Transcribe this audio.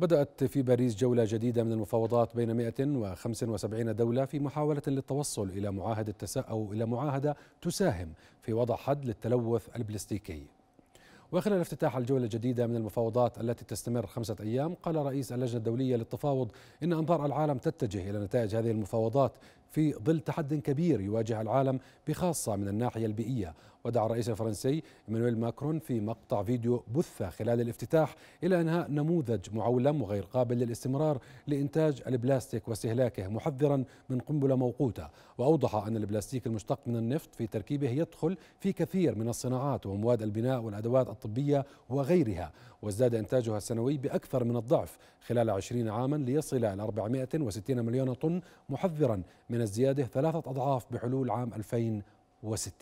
بدأت في باريس جولة جديدة من المفاوضات بين 175 دولة في محاولة للتوصل إلى معاهدة التسا... أو إلى معاهدة تساهم في وضع حد للتلوث البلاستيكي. وخلال افتتاح الجولة الجديدة من المفاوضات التي تستمر خمسة أيام قال رئيس اللجنة الدولية للتفاوض إن أنظار العالم تتجه إلى نتائج هذه المفاوضات في ظل تحد كبير يواجه العالم بخاصة من الناحية البيئية ودعا الرئيس الفرنسي إيمانويل ماكرون في مقطع فيديو بث خلال الافتتاح إلى إنهاء نموذج معولم وغير قابل للاستمرار لإنتاج البلاستيك واستهلاكه محذرا من قنبلة موقوتة وأوضح أن البلاستيك المشتق من النفط في تركيبه يدخل في كثير من الصناعات ومواد البناء والأدوات الطبية وغيرها وازداد إنتاجها السنوي بأكثر من الضعف خلال 20 عاما ليصل إلى 460 مليون طن محذرا من الزيادة ثلاثة أضعاف بحلول عام 2060